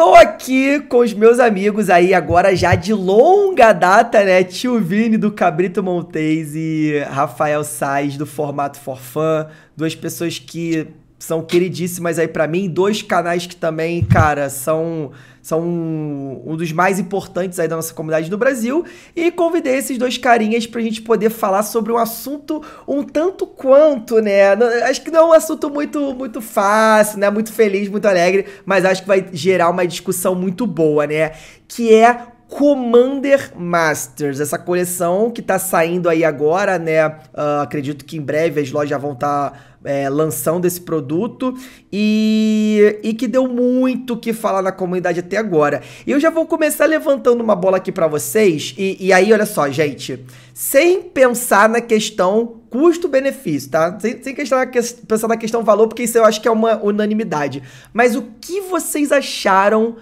estou aqui com os meus amigos aí, agora já de longa data, né? Tio Vini do Cabrito Montes e Rafael Sais do Formato Forfã, duas pessoas que são queridíssimas aí para mim. Dois canais que também, cara, são, são um dos mais importantes aí da nossa comunidade no Brasil. E convidei esses dois carinhas pra gente poder falar sobre um assunto um tanto quanto, né? Acho que não é um assunto muito, muito fácil, né? Muito feliz, muito alegre, mas acho que vai gerar uma discussão muito boa, né? Que é Commander Masters, essa coleção que tá saindo aí agora, né? Uh, acredito que em breve as lojas já vão estar tá, é, lançando esse produto e, e que deu muito que falar na comunidade até agora. E eu já vou começar levantando uma bola aqui para vocês. E, e aí, olha só, gente, sem pensar na questão custo-benefício, tá? Sem, sem questão, pensar na questão valor, porque isso eu acho que é uma unanimidade. Mas o que vocês acharam?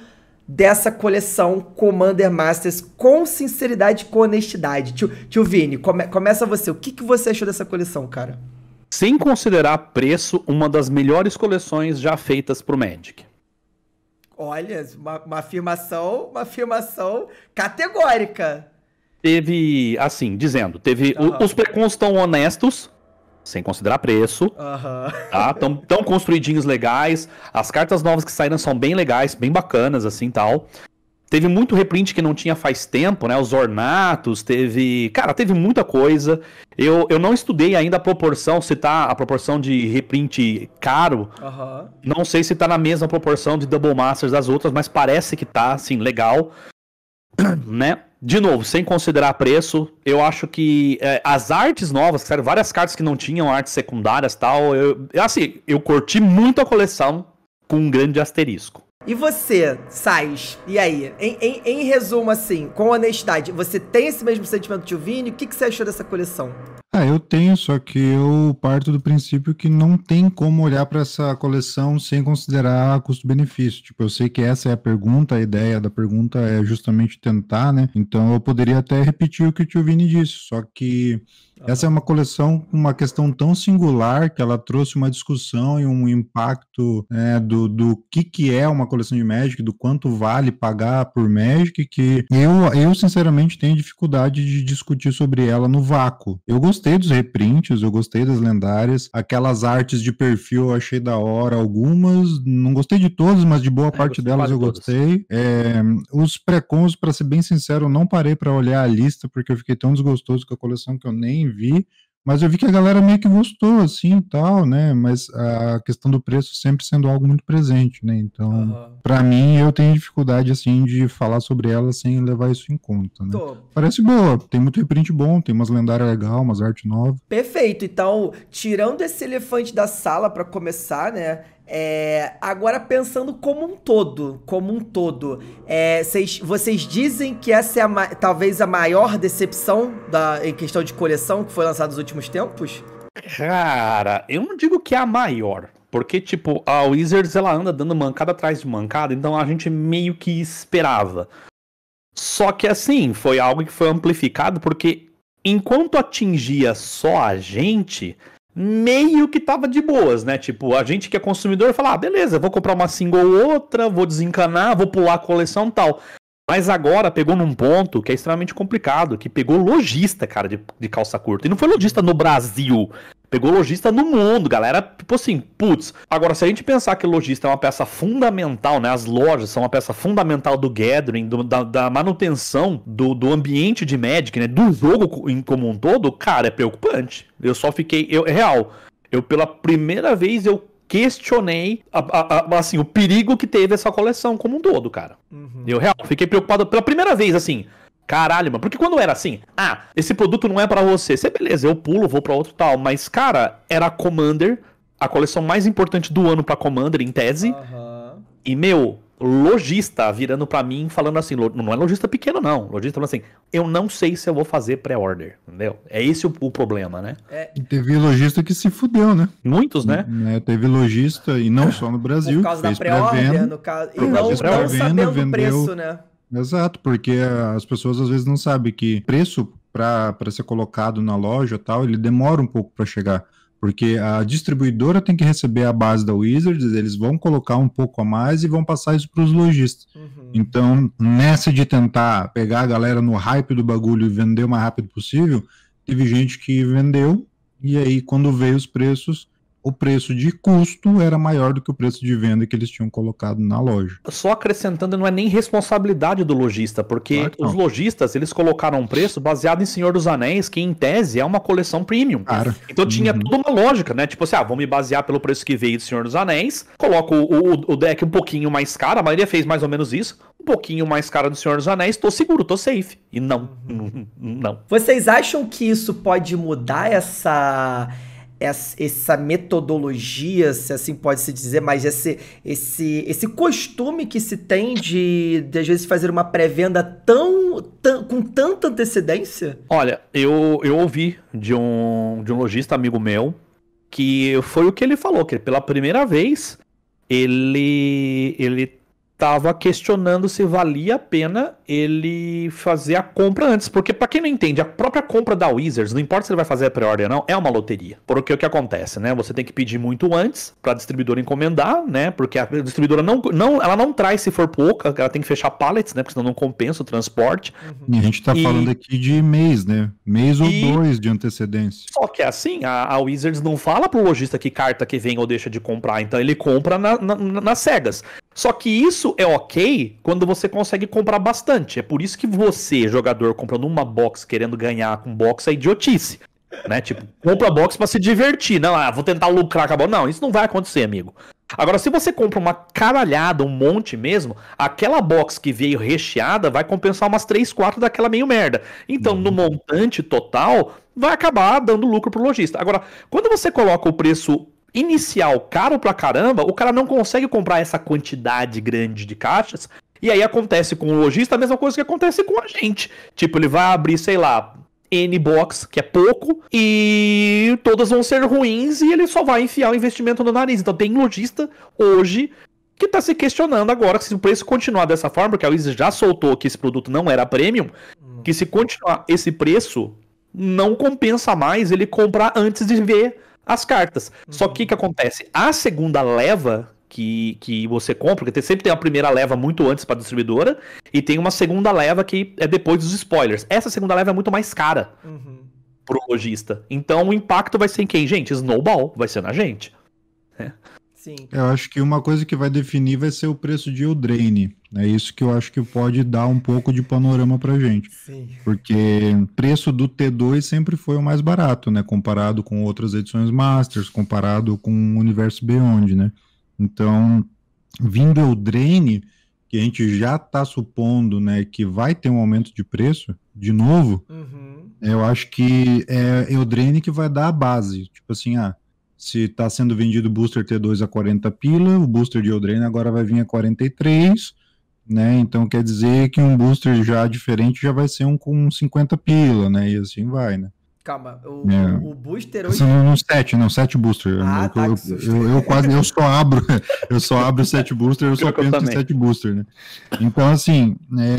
dessa coleção Commander Masters com sinceridade e com honestidade. Tio, tio Vini, come, começa você. O que, que você achou dessa coleção, cara? Sem considerar preço, uma das melhores coleções já feitas pro Magic. Olha, uma, uma afirmação, uma afirmação categórica. Teve, assim, dizendo, teve. Uhum. Os precons estão honestos, sem considerar preço. Tá? Tão, tão construidinhos legais. As cartas novas que saíram são bem legais, bem bacanas, assim tal. Teve muito reprint que não tinha faz tempo, né? Os ornatos, teve. Cara, teve muita coisa. Eu, eu não estudei ainda a proporção, se tá a proporção de reprint caro. Não sei se tá na mesma proporção de Double Masters das outras, mas parece que tá, assim, legal. né? de novo, sem considerar preço, eu acho que é, as artes novas, sério, várias cartas que não tinham artes secundárias tal, eu, assim, eu curti muito a coleção com um grande asterisco. E você, Sais, e aí? Em, em, em, resumo, assim, com honestidade, você tem esse mesmo sentimento de Vini? O que, que você achou dessa coleção? Ah, eu tenho, só que eu parto do princípio que não tem como olhar para essa coleção sem considerar custo-benefício. Tipo, eu sei que essa é a pergunta, a ideia da pergunta é justamente tentar, né? Então eu poderia até repetir o que o tio Vini disse, só que essa é uma coleção com uma questão tão singular que ela trouxe uma discussão e um impacto é, do, do que, que é uma coleção de Magic, do quanto vale pagar por Magic, que eu, eu sinceramente tenho dificuldade de discutir sobre ela no vácuo. Eu gostei dos reprints, eu gostei das lendárias, aquelas artes de perfil eu achei da hora algumas, não gostei de todas, mas de boa é, parte delas eu gostei. É, os pré-cons, para ser bem sincero, eu não parei para olhar a lista porque eu fiquei tão desgostoso com a coleção que eu nem vi, mas eu vi que a galera meio que gostou, assim, tal, né? Mas a questão do preço sempre sendo algo muito presente, né? Então, uhum. para mim, eu tenho dificuldade, assim, de falar sobre ela sem levar isso em conta, né? Tô. Parece boa, tem muito reprint bom, tem umas lendárias legal, umas arte nova. Perfeito, então, tirando esse elefante da sala para começar, né? É, agora, pensando como um todo, como um todo, é, cês, vocês dizem que essa é a, talvez a maior decepção da, em questão de coleção que foi lançada nos últimos tempos? Cara, eu não digo que é a maior, porque, tipo, a Wizards ela anda dando mancada atrás de mancada, então a gente meio que esperava. Só que assim, foi algo que foi amplificado, porque enquanto atingia só a gente, meio que tava de boas, né? Tipo, a gente que é consumidor fala, ah, beleza, vou comprar uma single ou outra, vou desencanar, vou pular a coleção tal. Mas agora pegou num ponto que é extremamente complicado, que pegou lojista, cara, de, de calça curta. E não foi lojista no Brasil. Pegou lojista no mundo, galera. Tipo assim, putz. Agora, se a gente pensar que lojista é uma peça fundamental, né? As lojas são uma peça fundamental do gathering, do, da, da, manutenção do, do ambiente de Magic, né? Do jogo em como um todo, cara, é preocupante. Eu só fiquei. Eu, é real. Eu, pela primeira vez, eu questionei a, a, a, assim, o perigo que teve essa coleção como um todo, cara. Uhum. Eu real, fiquei preocupado pela primeira vez, assim. Caralho, mano. Porque quando era assim, ah, esse produto não é para você. Você, beleza, eu pulo, vou para outro tal. Mas, cara, era Commander, a coleção mais importante do ano para Commander, em tese. Uhum. E, meu, lojista virando para mim falando assim, não é lojista pequeno, não. Lojista falando assim, eu não sei se eu vou fazer pré-order, entendeu? É esse o, o problema, né? É... Teve lojista que se fudeu, né? Muitos, né? É, teve lojista, e não só no Brasil. Por causa da pré-order, no caso. E não, não sabendo o preço, né? Exato, porque as pessoas às vezes não sabem que preço para ser colocado na loja tal, ele demora um pouco para chegar. Porque a distribuidora tem que receber a base da Wizards, eles vão colocar um pouco a mais e vão passar isso para os lojistas. Uhum. Então, nessa de tentar pegar a galera no hype do bagulho e vender o mais rápido possível, teve gente que vendeu, e aí quando veio os preços, o preço de custo era maior do que o preço de venda que eles tinham colocado na loja. Só acrescentando, não é nem responsabilidade do lojista, porque claro os lojistas eles colocaram um preço baseado em Senhor dos Anéis, que em tese é uma coleção premium. Cara, então tinha uhum. toda uma lógica, né? Tipo assim, ah, vou me basear pelo preço que veio do Senhor dos Anéis, coloco o, o, o deck um pouquinho mais caro, a maioria fez mais ou menos isso, um pouquinho mais caro do Senhor dos Anéis, tô seguro, tô safe. E não, não. Vocês acham que isso pode mudar essa essa metodologia, se assim pode se dizer, mas esse, esse, esse costume que se tem de, de às vezes fazer uma pré-venda tão, tão, com tanta antecedência? Olha, eu, eu ouvi de um, de um lojista amigo meu que foi o que ele falou, que pela primeira vez ele, ele estava questionando se valia a pena ele fazer a compra antes. Porque, para quem não entende, a própria compra da Wizards, não importa se ele vai fazer a pré-ordem ou não, é uma loteria. Porque o que acontece, né? Você tem que pedir muito antes para a distribuidora encomendar, né? Porque a distribuidora não, não, ela não traz se for pouca, ela tem que fechar pallets, né? Porque senão não compensa o transporte. Uhum. E a gente está e... falando aqui de mês, né? Mês ou e... dois de antecedência. Só que assim, a, a Wizards não fala pro lojista que carta que vem ou deixa de comprar. Então ele compra na, na, nas cegas. Só que isso é ok quando você consegue comprar bastante. É por isso que você, jogador, comprando uma box querendo ganhar com box é idiotice. Né? Tipo, compra box para se divertir. Não, ah, vou tentar lucrar, acabou. Não, isso não vai acontecer, amigo. Agora, se você compra uma caralhada, um monte mesmo, aquela box que veio recheada vai compensar umas 3, 4 daquela meio merda. Então, hum. no montante total, vai acabar dando lucro pro lojista. Agora, quando você coloca o preço inicial caro pra caramba, o cara não consegue comprar essa quantidade grande de caixas. E aí acontece com o lojista a mesma coisa que acontece com a gente. Tipo, ele vai abrir, sei lá, N box, que é pouco, e todas vão ser ruins e ele só vai enfiar o investimento no nariz. Então tem lojista hoje que está se questionando agora se o preço continuar dessa forma, porque a Wiz já soltou que esse produto não era premium, que se continuar esse preço, não compensa mais ele comprar antes de ver as cartas. Uhum. Só que o uhum. que acontece? A segunda leva que, que você compra, porque sempre tem uma primeira leva muito antes para a distribuidora, e tem uma segunda leva que é depois dos spoilers. Essa segunda leva é muito mais cara uhum. pro lojista. Então o impacto vai ser em quem? Gente, Snowball vai ser na gente. É. Sim. Eu acho que uma coisa que vai definir vai ser o preço de Eldraine. É isso que eu acho que pode dar um pouco de panorama pra gente. Sim. Porque o preço do T2 sempre foi o mais barato, né? Comparado com outras edições Masters, comparado com o Universo Beyond, né? Então, vindo Eldraine, que a gente já está supondo, né, que vai ter um aumento de preço, de novo, uhum. eu acho que é Eldraine que vai dar a base. Tipo assim, ah, se está sendo vendido o booster T2 a 40 pila, o booster de Eldraine agora vai vir a 43, né? Então quer dizer que um booster já diferente já vai ser um com 50 pila, né? E assim vai, né? Calma, o, é. o booster hoje. São no 7, não, sete booster. Ah, eu, tá, eu, eu, eu, quase eu só abro, eu só abro sete booster, eu só penso em sete booster, né? Então, assim, é,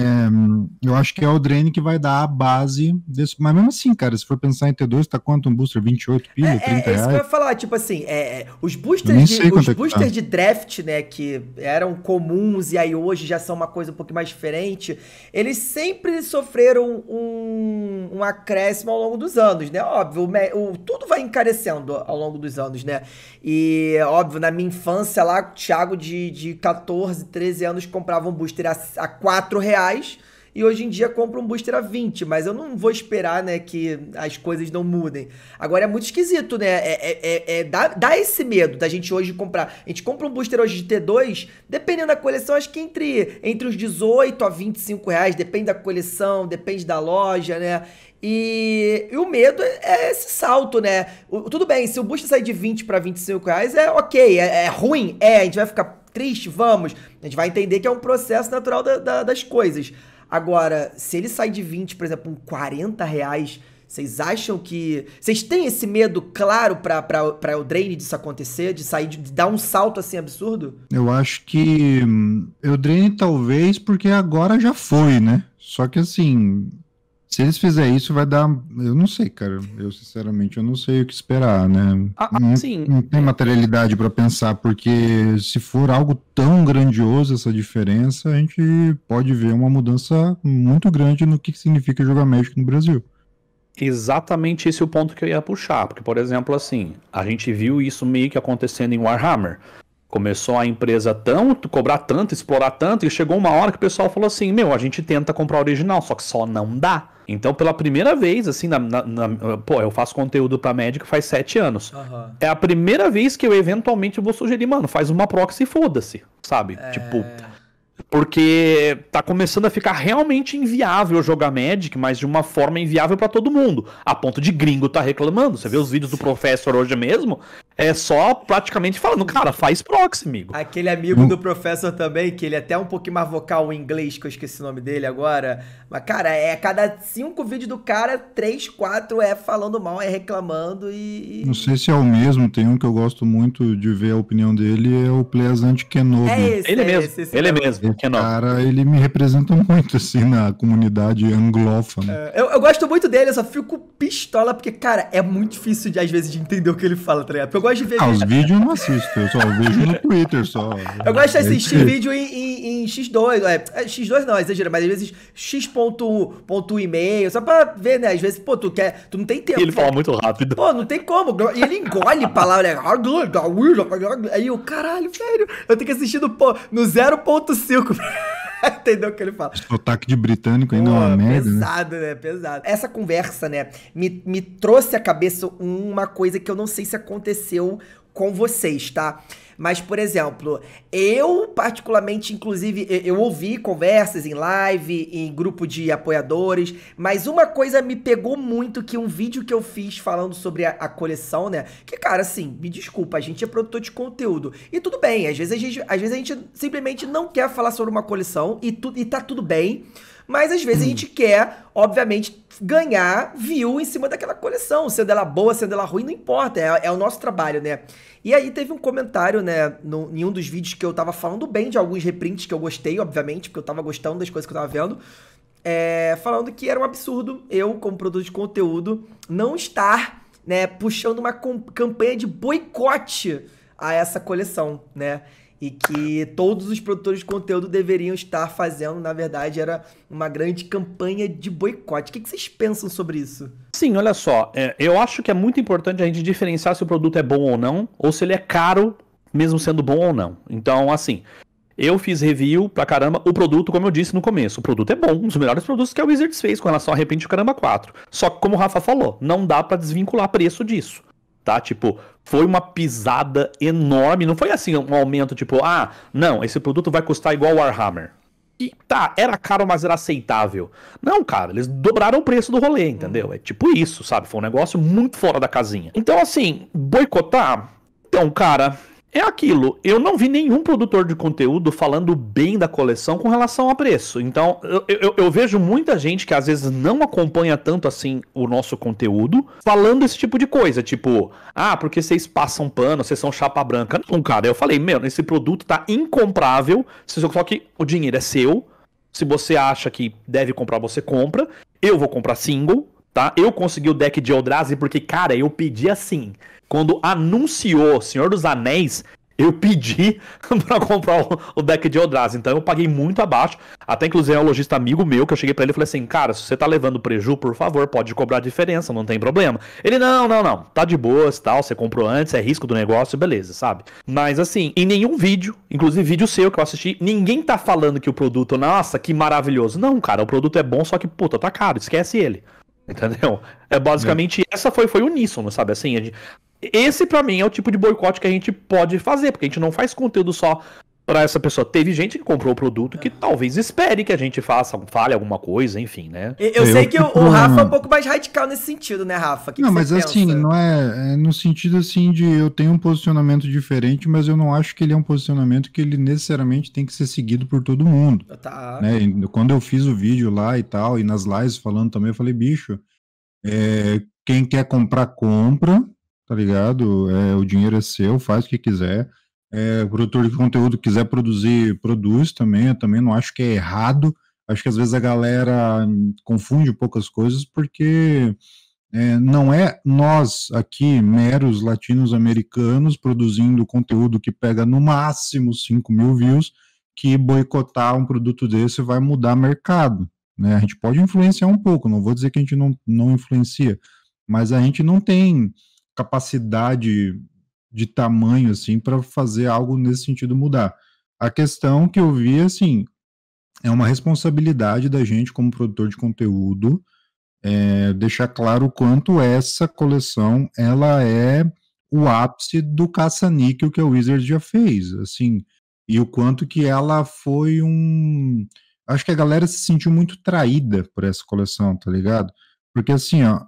eu acho que é o Drain que vai dar a base desse. Mas mesmo assim, cara, se for pensar em T2, tá quanto um booster? 28 pila? É, 30 é, é isso que eu ia falar, tipo assim, é, é os boosters, de, é os tá. boosters tá. de draft, né, que eram comuns e aí hoje já são uma coisa um pouco mais diferente, eles sempre sofreram um, um acréscimo ao longo dos anos anos, né? Óbvio, o, o, tudo vai encarecendo ao longo dos anos, né? E, óbvio, na minha infância lá, o Thiago de, de 14, 13 anos comprava um booster a, a 4 reais e hoje em dia compra um booster a 20, mas eu não vou esperar, né, que as coisas não mudem. Agora é muito esquisito, né? É, é, é, é dá, dá, esse medo da gente hoje comprar. A gente compra um booster hoje de T2, dependendo da coleção, acho que entre, entre os 18 a 25 reais, depende da coleção, depende da loja, né? E, e, o medo é, é esse salto, né? O, tudo bem, se o booster sair de 20 para 25 reais, é ok, é, é, ruim, é, a gente vai ficar triste, vamos. A gente vai entender que é um processo natural da, da, das coisas. Agora, se ele sai de 20, por exemplo, um 40 reais, vocês acham que. Vocês têm esse medo claro para o Drain disso acontecer, de sair, de, de dar um salto assim absurdo? Eu acho que. Hum, Eu Drain talvez porque agora já foi, né? Só que assim se eles fizerem isso, vai dar. Eu não sei, cara. Eu, sinceramente, eu não sei o que esperar, né? Ah, ah não, sim. não tem materialidade para pensar, porque se for algo tão grandioso essa diferença, a gente pode ver uma mudança muito grande no que significa jogar Magic no Brasil. Exatamente esse é o ponto que eu ia puxar. Porque, por exemplo, assim, a gente viu isso meio que acontecendo em Warhammer. Começou a empresa tanto, cobrar tanto, explorar tanto, e chegou uma hora que o pessoal falou assim: meu, a gente tenta comprar original, só que só não dá. Então, pela primeira vez, assim, na, na, na, pô, eu faço conteúdo pra médico faz sete anos. Uhum. É a primeira vez que eu eventualmente vou sugerir, mano, faz uma proxy e foda-se, sabe? É... Tipo. Porque tá começando a ficar realmente inviável jogar Magic, mas de uma forma inviável para todo mundo. A ponto de gringo tá reclamando. Você vê os vídeos do professor hoje mesmo? é só praticamente falando, cara, faz proxy, amigo. Aquele amigo hum. do professor também, que ele é até um pouquinho mais vocal em inglês, que eu esqueci o nome dele agora. Mas, cara, é cada cinco vídeos do cara, três, quatro é falando mal, é reclamando e. Não sei se é o mesmo, tem um que eu gosto muito de ver a opinião dele, é o Pleasant Kenobi. É esse, ele é mesmo, esse, esse ele é mesmo. Esse cara, ele me representa muito, assim, na comunidade anglófona. É, eu, eu gosto muito dele, eu só fico pistola, porque, cara, é muito difícil, de, às vezes, de entender o que ele fala, tá ligado? Porque eu gosto de ver. Ah, os vídeos eu não assisto, eu só vejo no Twitter só. Eu gosto de é assistir vídeo em, em, em X2, é, é X2 não, é exagero, mas às vezes X ponto, ponto e mail só pra ver, né? Às vezes, pô, tu quer, tu não tem tempo. E ele fala muito rápido. Pô, não tem como. E ele engole palavras. Aí o caralho, velho, eu tenho que assistir no, no 0.5. Entendeu o que ele fala? Sotaque de britânico ainda Pô, é uma merda. Né? Pesado, né? né? Pesado. Essa conversa, né, me, me trouxe à cabeça uma coisa que eu não sei se aconteceu com vocês, tá? Mas, por exemplo, eu particularmente, inclusive, eu, eu ouvi conversas em live, em grupo de apoiadores, mas uma coisa me pegou muito que um vídeo que eu fiz falando sobre a, a, coleção, né? Que, cara, assim, me desculpa, a gente é produtor de conteúdo. E tudo bem, às vezes a gente, às vezes a gente simplesmente não quer falar sobre uma coleção e, tu, e tá tudo bem. Mas às vezes hum. a gente hum. quer, obviamente, ganhar view em cima daquela coleção. Sendo ela boa, sendo ela ruim, não importa. É, é o nosso trabalho, né? E aí teve um comentário, né, no, em um dos vídeos que eu tava falando bem de alguns reprints que eu gostei, obviamente, porque eu tava gostando das coisas que eu tava vendo. É, falando que era um absurdo eu, como produtor de conteúdo, não estar né, puxando uma campanha de boicote a essa coleção, né? e que todos os produtores de conteúdo deveriam estar fazendo. Na verdade, era uma grande campanha de boicote. O que, vocês pensam sobre isso? Sim, olha só, é, eu acho que é muito importante a gente diferenciar se o produto é bom ou não, ou se ele é caro, mesmo sendo bom ou não. Então, assim. Eu fiz review pra caramba. O produto, como eu disse no começo, o produto é bom, um dos melhores produtos que a Wizards fez com relação a Repente Caramba 4. Só que, como o Rafa falou, não dá para desvincular preço disso tá? Tipo, foi uma pisada enorme. Não foi assim um aumento, tipo, ah, não, esse produto vai custar igual Warhammer. E tá, era caro, mas era aceitável. Não, cara, eles dobraram o preço do rolê, entendeu? É tipo isso, sabe? Foi um negócio muito fora da casinha. Então, assim, boicotar. Então, cara, é aquilo, eu não vi nenhum produtor de conteúdo falando bem da coleção com relação a preço. Então, eu, eu, eu, vejo muita gente que às vezes não acompanha tanto assim o nosso conteúdo falando esse tipo de coisa. Tipo, ah, porque vocês passam pano, vocês são chapa branca. Não, cara, eu falei, meu, esse produto tá incomprável. Só que o dinheiro é seu. Se você acha que deve comprar, você compra. Eu vou comprar single tá? Eu consegui o deck de Eldrazi porque, cara, eu pedi assim. Quando anunciou Senhor dos Anéis, eu pedi para comprar o, deck de Eldrazi. Então eu paguei muito abaixo. Até inclusive é um lojista amigo meu que eu cheguei para ele e falei assim: "Cara, se você tá levando preju, por favor, pode cobrar a diferença, não tem problema". Ele: "Não, não, não. Tá de boas, tal, você comprou antes, é risco do negócio, beleza, sabe?". Mas assim, em nenhum vídeo, inclusive vídeo seu que eu assisti, ninguém tá falando que o produto, nossa, que maravilhoso. Não, cara, o produto é bom, só que puta, tá caro, esquece ele. Entendeu? É basicamente, é. essa foi, foi uníssono, sabe? Assim, gente, esse para mim é o tipo de boicote que a gente pode fazer, porque a gente não faz conteúdo só para essa pessoa. Teve gente que comprou o produto que ah. talvez espere que a gente faça, fale alguma coisa, enfim, né? Eu, eu sei que o, o, Rafa é um pouco mais radical nesse sentido, né, Rafa? Que não, que mas assim, pensa? assim, não é, é no sentido assim de eu tenho um posicionamento diferente, mas eu não acho que ele é um posicionamento que ele necessariamente tem que ser seguido por todo mundo. Tá. Né? Quando eu fiz o vídeo lá e tal, e nas lives falando também, eu falei, bicho, é, quem quer comprar, compra, tá ligado? É, o dinheiro é seu, faz o que quiser. É, o produtor de conteúdo quiser produzir, produz também. Eu também não acho que é errado. Acho que às vezes a galera confunde poucas coisas, porque é, não é nós aqui, meros latinos americanos, produzindo conteúdo que pega no máximo 5 mil views, que boicotar um produto desse vai mudar mercado. Né? A gente pode influenciar um pouco, não vou dizer que a gente não, não influencia, mas a gente não tem capacidade de tamanho assim para fazer algo nesse sentido mudar. A questão que eu vi assim é uma responsabilidade da gente como produtor de conteúdo é, deixar claro o quanto essa coleção ela é o ápice do caça-níquel que a Wizard já fez, assim, e o quanto que ela foi um acho que a galera se sentiu muito traída por essa coleção, tá ligado? Porque assim, ó,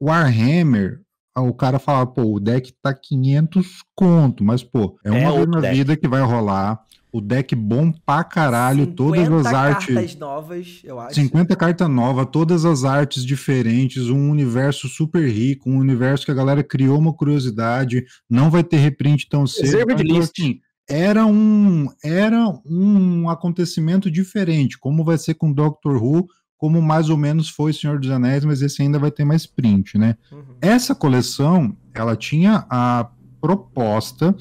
Warhammer o cara falava pô, o deck tá 500 conto, mas, pô, é, é uma é vez na deck. vida que vai rolar. O deck bom pra caralho, todas as artes. 50 cartas novas, eu acho. 50 cartas novas, todas as artes diferentes, um universo super rico, um universo que a galera criou uma curiosidade, não vai ter reprint tão cedo. Reserva de então, tipo list. Assim, era um, era um acontecimento diferente, como vai ser com Doctor Who, como mais ou menos foi Senhor dos Anéis, mas esse ainda vai ter mais print, né? Uhum. Essa coleção, ela tinha a proposta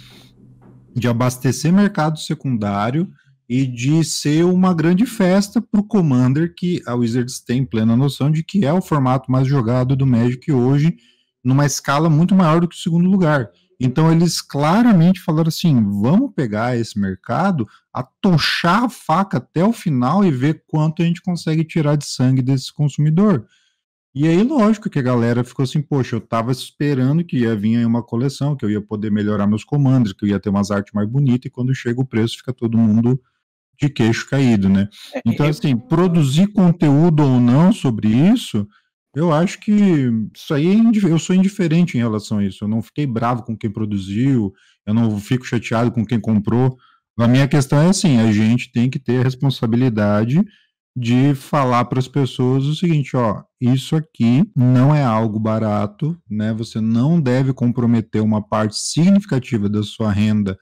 de abastecer mercado secundário e de ser uma grande festa para o Commander, que a Wizards tem plena noção de que é o formato mais jogado do Magic hoje, numa escala muito maior do que o segundo lugar. Então eles claramente falaram assim: vamos pegar esse mercado, atochar a faca até o final e ver quanto a gente consegue tirar de sangue desse consumidor. E aí, lógico que a galera ficou assim, poxa, eu tava esperando que ia vir aí uma coleção, que eu ia poder melhorar meus comandos, que eu ia ter umas artes mais bonitas, e quando chega o preço, fica todo mundo de queixo caído, né? É, então, é assim, produzir conteúdo ou não sobre isso eu acho que isso aí, é eu sou indiferente em relação a isso. Eu não fiquei bravo com quem produziu, eu não fico chateado com quem comprou. A minha questão é assim: a gente tem que ter a responsabilidade de falar para as pessoas o seguinte, ó, isso aqui não é algo barato, né? Você não deve comprometer uma parte significativa da sua renda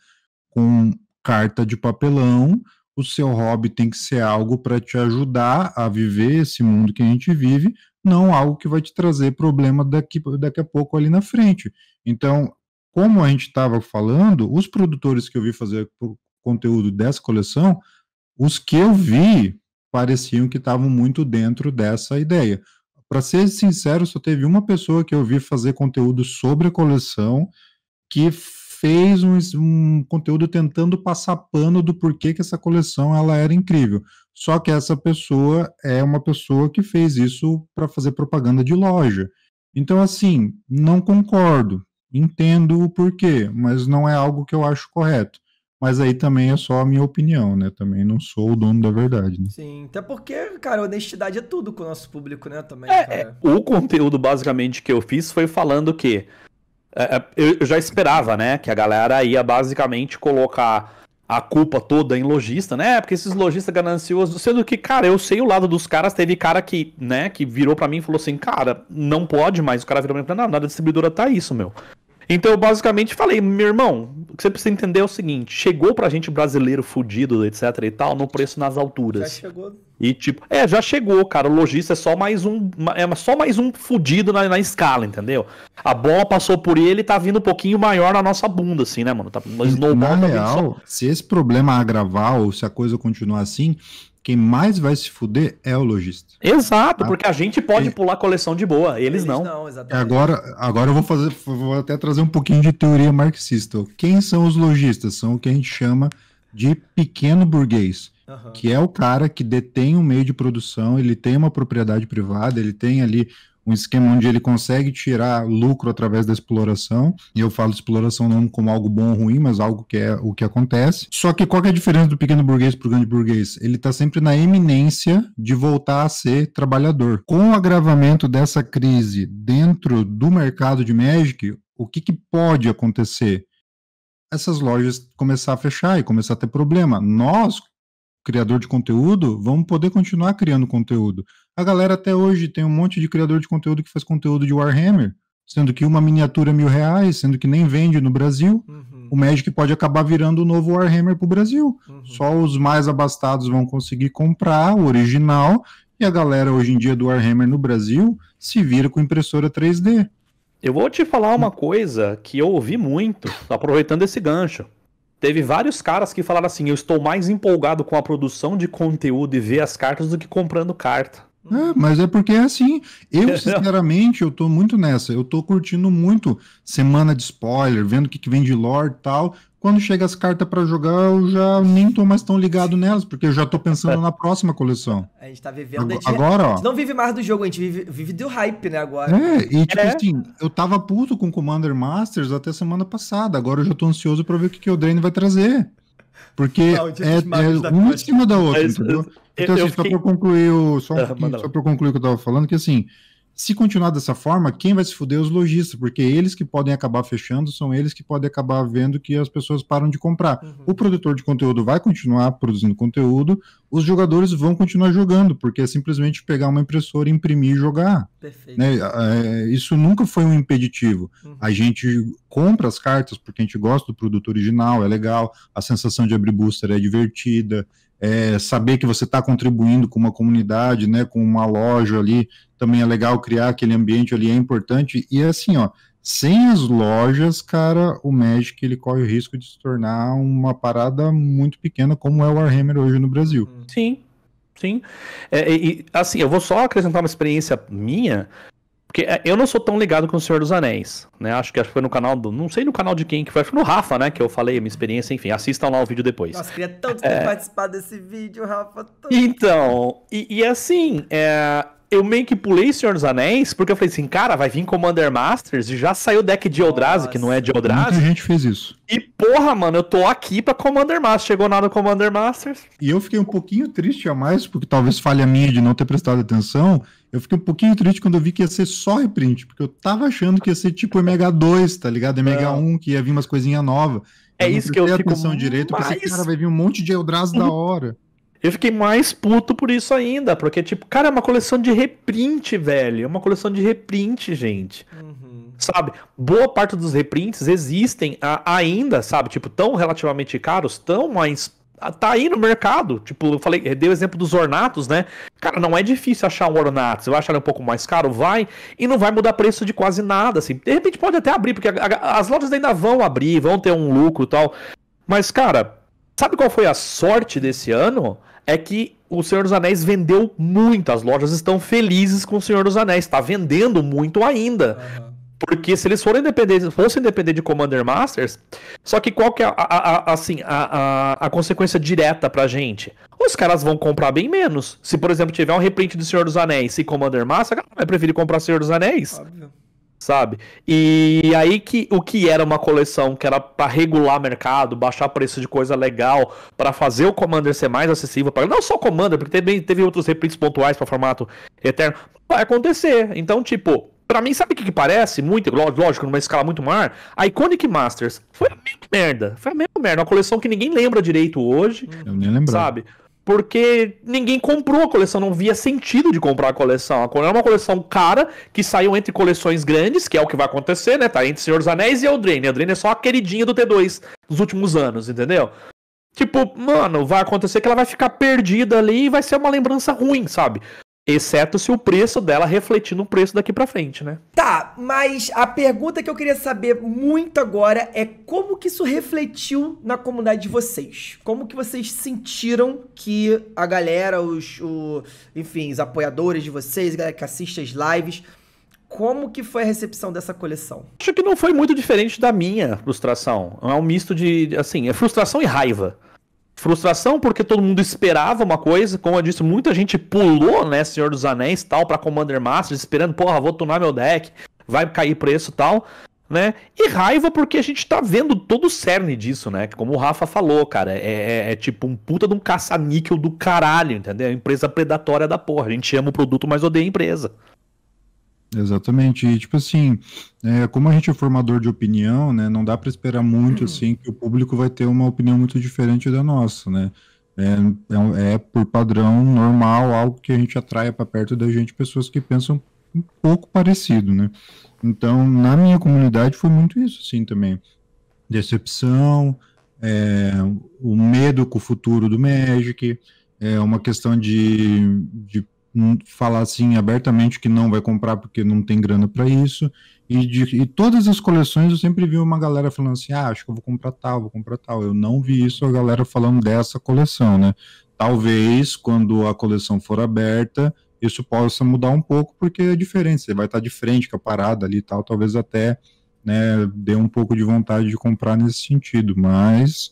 com carta de papelão. O seu hobby tem que ser algo para te ajudar a viver esse mundo que a gente vive, não algo que vai te trazer problema daqui, daqui a pouco ali na frente. Então, como a gente estava falando, os produtores que eu vi fazer conteúdo dessa coleção, os que eu vi pareciam que estavam muito dentro dessa ideia. Para ser sincero, só teve uma pessoa que eu vi fazer conteúdo sobre a coleção que fez um, um, conteúdo tentando passar pano do porquê que essa coleção ela era incrível. Só que essa pessoa é uma pessoa que fez isso para fazer propaganda de loja. Então, assim, não concordo, entendo o porquê, mas não é algo que eu acho correto. Mas aí também é só a minha opinião, né? Também não sou o dono da verdade. Né? Sim, até porque, cara, honestidade é tudo com o nosso público, né? Também. É, é, o conteúdo, basicamente, que eu fiz foi falando que é, é, eu já esperava, né, que a galera ia basicamente colocar a culpa toda em lojista, né? Porque esses lojistas gananciosos, sendo que, cara, eu sei o lado dos caras, teve cara que, né, que virou para mim e falou assim: "Cara, não pode mais". O cara virou para mim e falou: "Não, nada distribuidora tá isso, meu". Então eu basicamente falei, meu irmão, o que você precisa entender é o seguinte: chegou pra gente brasileiro fudido, etc e tal, no preço nas alturas. Já chegou. E tipo, é, já chegou, cara. O lojista é só mais um, é só mais um fudido na, na escala, entendeu? A bola passou por ele e tá vindo um pouquinho maior na nossa bunda, assim, né, mano? Tá, snowball na tá real, só... se esse problema agravar ou se a coisa continuar assim, quem mais vai se fuder é o lojista. Exato, tá? porque a gente pode é... pular coleção de boa, eles, eles não. não é, agora, agora eu vou fazer, vou até trazer um pouquinho de teoria marxista. Quem são os lojistas? São o que a gente chama de pequeno burguês, uhum. que é o cara que detém um meio de produção, ele tem uma propriedade privada, ele tem ali um esquema onde ele consegue tirar lucro através da exploração, e eu falo exploração não como algo bom ou ruim, mas algo que é o que acontece. Só que qual que é a diferença do pequeno burguês para o grande burguês? Ele está sempre na eminência de voltar a ser trabalhador. Com o agravamento dessa crise dentro do mercado de Magic, o que, que pode acontecer? essas lojas começar a fechar e começar a ter problema. Nós, criador de conteúdo, vamos poder continuar criando conteúdo. A galera até hoje tem um monte de criador de conteúdo que faz conteúdo de Warhammer, sendo que uma miniatura é mil reais, sendo que nem vende no Brasil. Uhum. O Magic pode acabar virando o novo Warhammer para o Brasil. Uhum. Só os mais abastados vão conseguir comprar o original e a galera hoje em dia do Warhammer no Brasil se vira com impressora 3D. Eu vou te falar uma coisa que eu ouvi muito, aproveitando esse gancho. Teve vários caras que falaram assim: eu estou mais empolgado com a produção de conteúdo e ver as cartas do que comprando carta. É, mas é porque é assim. Eu, sinceramente, eu tô muito nessa. Eu tô curtindo muito semana de spoiler, vendo o que, que vem de lore e tal. Quando chega as cartas para jogar, eu já nem tô mais tão ligado nelas, porque eu já tô pensando é. na próxima coleção. A gente tá vivendo. Agora, a gente, agora, ó. A gente não vive mais do jogo, a gente vive, vive do hype, né, agora. É, e tipo é. assim, eu tava puto com Commander Masters até semana passada. Agora eu já tô ansioso para ver o que, que o Drain vai trazer. Porque não, tá, é, é uma em cima da outra, é entendeu? Então, eu, assim, eu fiquei... só pra concluir, o, só, ah, só pra concluir o que eu tava falando, que assim, se continuar dessa forma, quem vai se fuder é os lojistas, porque eles que podem acabar fechando, são eles que podem acabar vendo que as pessoas param de comprar. Uhum. O produtor de conteúdo vai continuar produzindo conteúdo, os jogadores vão continuar jogando, porque é simplesmente pegar uma impressora, imprimir e jogar. Perfeito. Né? É, é isso nunca foi um impeditivo. Uhum. A gente compra as cartas porque a gente gosta do produto original, é legal, a sensação de abrir booster é divertida, é, saber que você está contribuindo com uma comunidade, né, com uma loja ali, também é legal criar aquele ambiente ali, é importante. E é assim, ó, sem as lojas, cara, o Magic ele corre o risco de se tornar uma parada muito pequena, como é o Warhammer hoje no Brasil. Sim, sim. É, e, assim, eu vou só acrescentar uma experiência minha. Porque é, eu não sou tão ligado com o Senhor dos Anéis, né? Acho que, foi no canal do. Não sei no canal de quem que foi, foi no Rafa, né? Que eu falei a minha experiência, enfim. Assistam lá o vídeo depois. Nossa, queria tanto ter é. participado desse vídeo, Rafa. Então, e, e assim, é... eu meio que pulei Senhor dos Anéis, porque eu falei assim, cara, vai vir Commander Masters e já saiu o deck de Eldrazi, Nossa. que não é de Eldrazi. Muita gente fez isso. E porra, mano, eu tô aqui pra Commander Masters. Chegou nada no Commander Masters. E eu fiquei um pouquinho triste a mais, porque talvez falha minha de não ter prestado atenção eu fiquei um pouquinho triste quando eu vi que ia ser só reprint, porque eu tava achando que ia ser tipo MH2, tá ligado? É. MH1, que ia vir umas coisinhas novas. É eu isso que eu fico atenção direito, porque esse cara, vai vir um monte de Eldrazi da uhum. hora. Eu fiquei mais puto por isso ainda, porque, tipo, cara, é uma coleção de reprint, velho. É uma coleção de reprint, gente. Uhum. Sabe? Boa parte dos reprints existem ainda, sabe? Tipo, tão relativamente caros, tão mais tá aí no mercado. Tipo, eu falei, eu dei o exemplo dos ornatos, né? Cara, não é difícil achar um ornato. Você vai achar ele um pouco mais caro, vai, e não vai mudar preço de quase nada, assim. De repente pode até abrir, porque a, a, as lojas ainda vão abrir, vão ter um lucro e tal. Mas, cara, sabe qual foi a sorte desse ano? É que o Senhor dos Anéis vendeu muito, as lojas estão felizes com o Senhor dos Anéis, está vendendo muito ainda. Uhum. Porque se eles forem independentes, fossem depender de Commander Masters, só que qual que é a, a, a assim, a, a, a, consequência direta pra gente? Os caras vão comprar bem menos. Se, por exemplo, tiver um reprint do Senhor dos Anéis e Commander Masters, vai preferir comprar Senhor dos Anéis. Óbvio. Sabe? E aí que o que era uma coleção que era para regular mercado, baixar preço de coisa legal, para fazer o Commander ser mais acessível, para não só Commander, porque também teve outros reprints pontuais para formato eterno, vai acontecer. Então, tipo, Pra mim, sabe o que, que parece? Muito, lógico, numa escala muito maior. A Iconic Masters foi a mesma merda. Foi a mesma merda. Uma coleção que ninguém lembra direito hoje. Eu nem lembro. Sabe? Porque ninguém comprou a coleção, não via sentido de comprar a coleção. Era é uma coleção cara que saiu entre coleções grandes, que é o que vai acontecer, né? Tá entre Senhor dos Anéis e Eldraine. Eldraine é só a queridinha do T2 dos últimos anos, entendeu? Tipo, mano, vai acontecer que ela vai ficar perdida ali e vai ser uma lembrança ruim, sabe? Exceto se o preço dela refletir no preço daqui para frente, né? Tá, mas a pergunta que eu queria saber muito agora é como que isso refletiu na comunidade de vocês? Como que vocês sentiram que a galera, os, o, enfim, os apoiadores de vocês, a galera que assiste as lives, como que foi a recepção dessa coleção? Acho que não foi muito diferente da minha frustração. É um misto de, assim, é frustração e raiva. Frustração porque todo mundo esperava uma coisa, como eu disse, muita gente pulou, né, Senhor dos Anéis tal, para Commander Master, esperando, porra, vou tunar meu deck, vai cair preço tal, né? E raiva porque a gente tá vendo todo o cerne disso, né? Como o Rafa falou, cara, é, é, é tipo um puta de um caça-níquel do caralho, entendeu? É empresa predatória da porra. A gente ama o produto, mas odeia a empresa. Exatamente. E, tipo assim, é, como a gente é formador de opinião, né, não dá para esperar muito, uhum. assim, que o público vai ter uma opinião muito diferente da nossa, né? É, é, é por padrão normal algo que a gente atraia para perto da gente pessoas que pensam um pouco parecido, né? Então, na minha comunidade foi muito isso, assim, também. Decepção, é, o medo com o futuro do Magic, é uma questão de, de falar assim abertamente que não vai comprar porque não tem grana para isso. E, de, e todas as coleções eu sempre vi uma galera falando assim: ah, acho que eu vou comprar tal, vou comprar tal. Eu não vi isso a galera falando dessa coleção, né? Talvez quando a coleção for aberta, isso possa mudar um pouco, porque é diferente. Você vai estar tá de frente com a parada ali e tal, talvez até né, dê um pouco de vontade de comprar nesse sentido, mas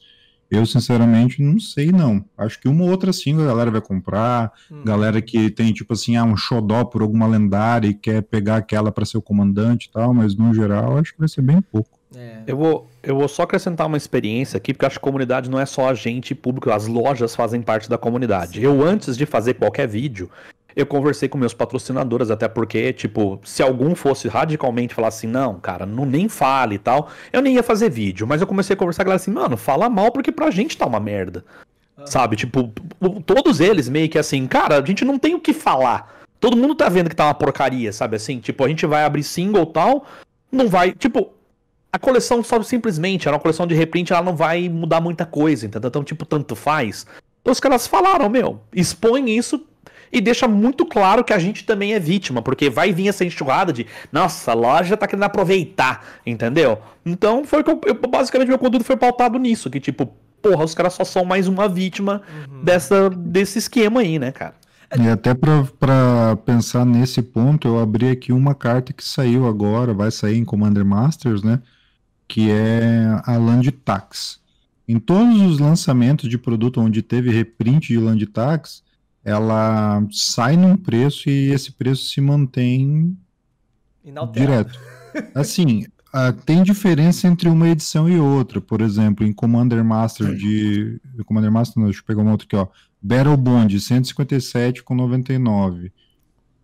eu, sinceramente, não sei, não. Acho que uma ou outra sim a galera vai comprar. Hum. Galera que tem, tipo assim, ah, um xodó por alguma lendária e quer pegar aquela para ser o comandante e tal, mas no geral acho que vai ser bem pouco. É. Eu, vou, eu vou só acrescentar uma experiência aqui, porque acho que comunidade não é só a gente público, as lojas fazem parte da comunidade. Sim. Eu, antes de fazer qualquer vídeo, eu conversei com meus patrocinadores, até porque, tipo, se algum fosse radicalmente falar assim, não, cara, não nem fale e tal, eu nem ia fazer vídeo. Mas eu comecei a conversar com ela assim, mano, fala mal porque pra gente tá uma merda. Ah. Sabe? Tipo, todos eles meio que assim, cara, a gente não tem o que falar. Todo mundo tá vendo que tá uma porcaria, sabe assim? Tipo, a gente vai abrir single tal, não vai. Tipo, a coleção só simplesmente, era uma coleção de reprint, ela não vai mudar muita coisa, entendeu? Então, tipo, tanto faz. Então os caras falaram, meu, expõe isso e deixa muito claro que a gente também é vítima, porque vai vir essa enxurrada de, nossa, a loja tá querendo aproveitar, entendeu? Então foi que eu, eu basicamente meu conduto foi pautado nisso, que tipo, porra, os caras só são mais uma vítima uhum. dessa, desse esquema aí, né, cara? E até para pensar nesse ponto, eu abri aqui uma carta que saiu agora, vai sair em Commander Masters, né? Que é a Land Tax. Em todos os lançamentos de produto onde teve reprint de Land Tax, ela sai num preço e esse preço se mantém Inalterado. direto. Assim, uh, tem diferença entre uma edição e outra. Por exemplo, em Commander Master de. Commander Master, não, deixa eu pegar uma outra aqui, ó. Battle Bond, 157,99.